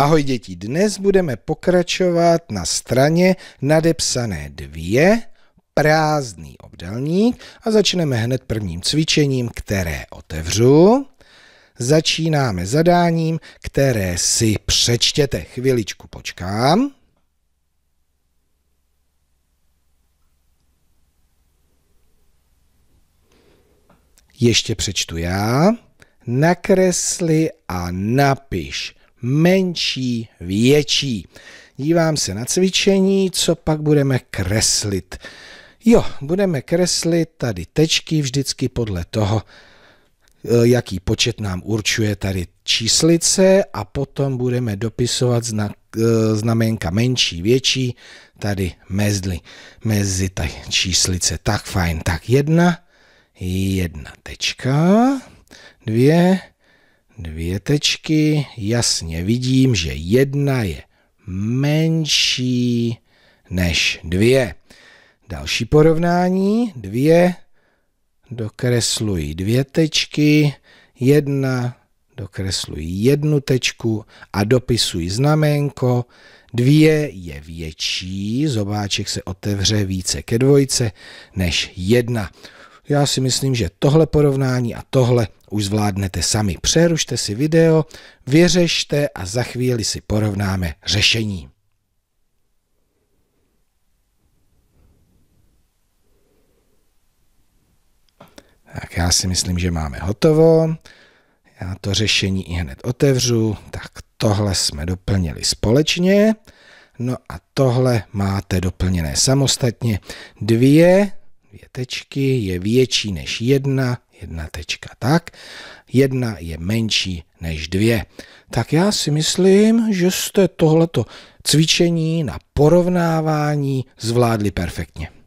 Ahoj děti, dnes budeme pokračovat na straně nadepsané dvě prázdný obdelník a začneme hned prvním cvičením, které otevřu. Začínáme zadáním, které si přečtěte. Chviličku počkám. Ještě přečtu já. Nakresli a napiš menší, větší. Dívám se na cvičení, co pak budeme kreslit. Jo, budeme kreslit tady tečky vždycky podle toho, e, jaký počet nám určuje tady číslice a potom budeme dopisovat znak, e, znamenka menší, větší, tady mezdli mezi ta číslice. Tak fajn, tak jedna, jedna tečka, dvě, dvě tečky, jasně vidím, že jedna je menší než dvě. Další porovnání, dvě, dokresluji dvě tečky, jedna, dokresluji jednu tečku a dopisuji znamenko dvě je větší, zobáček se otevře více ke dvojce než jedna. Já si myslím, že tohle porovnání a tohle už zvládnete sami. Přerušte si video, vyřešte a za chvíli si porovnáme řešení. Tak já si myslím, že máme hotovo. Já to řešení i hned otevřu. Tak tohle jsme doplnili společně. No a tohle máte doplněné samostatně. Dvě dvě tečky je větší než jedna, jedna tečka tak, jedna je menší než dvě. Tak já si myslím, že jste tohleto cvičení na porovnávání zvládli perfektně.